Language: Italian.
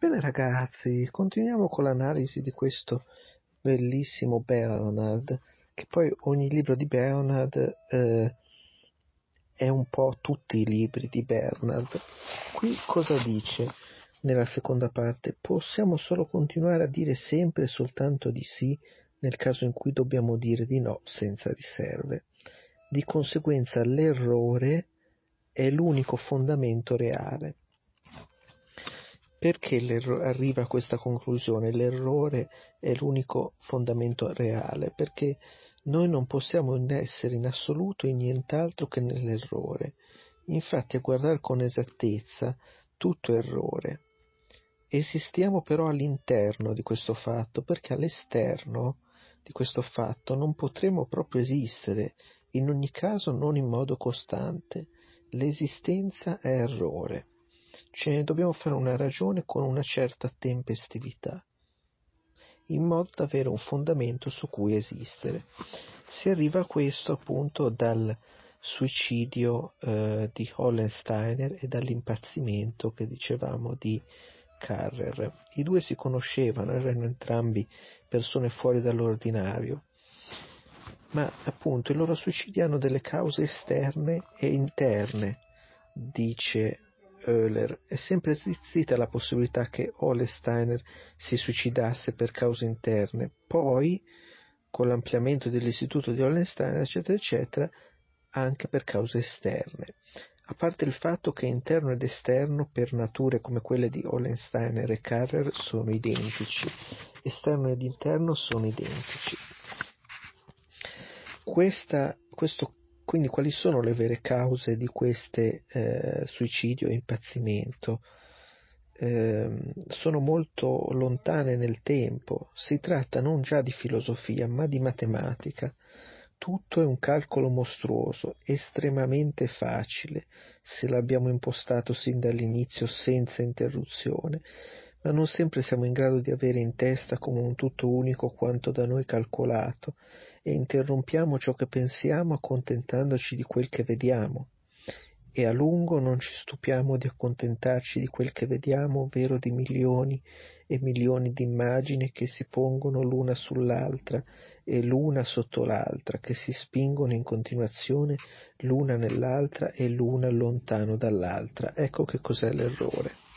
Bene ragazzi, continuiamo con l'analisi di questo bellissimo Bernard, che poi ogni libro di Bernard eh, è un po' tutti i libri di Bernard. Qui cosa dice nella seconda parte? Possiamo solo continuare a dire sempre e soltanto di sì nel caso in cui dobbiamo dire di no senza riserve. Di conseguenza l'errore è l'unico fondamento reale. Perché arriva a questa conclusione? L'errore è l'unico fondamento reale, perché noi non possiamo essere in assoluto in nient'altro che nell'errore. Infatti a guardare con esattezza tutto è errore. Esistiamo però all'interno di questo fatto, perché all'esterno di questo fatto non potremo proprio esistere, in ogni caso non in modo costante. L'esistenza è errore ce ne dobbiamo fare una ragione con una certa tempestività, in modo da avere un fondamento su cui esistere. Si arriva a questo appunto dal suicidio eh, di Hollensteiner e dall'impazzimento che dicevamo di Carrer. I due si conoscevano, erano entrambi persone fuori dall'ordinario, ma appunto i loro suicidi hanno delle cause esterne e interne, dice Euler è sempre esistita la possibilità che Ole Steiner si suicidasse per cause interne. Poi, con l'ampliamento dell'istituto di Ole Steiner, eccetera, eccetera, anche per cause esterne. A parte il fatto che interno ed esterno, per nature come quelle di Olensteiner e Carrer, sono identici. Esterno ed interno sono identici. Questa, questo quindi quali sono le vere cause di queste eh, suicidio e impazzimento? Ehm, sono molto lontane nel tempo, si tratta non già di filosofia ma di matematica. Tutto è un calcolo mostruoso, estremamente facile, se l'abbiamo impostato sin dall'inizio senza interruzione, ma non sempre siamo in grado di avere in testa come un tutto unico quanto da noi calcolato e interrompiamo ciò che pensiamo accontentandoci di quel che vediamo e a lungo non ci stupiamo di accontentarci di quel che vediamo, ovvero di milioni e milioni di immagini che si pongono l'una sull'altra e l'una sotto l'altra, che si spingono in continuazione l'una nell'altra e l'una lontano dall'altra. Ecco che cos'è l'errore.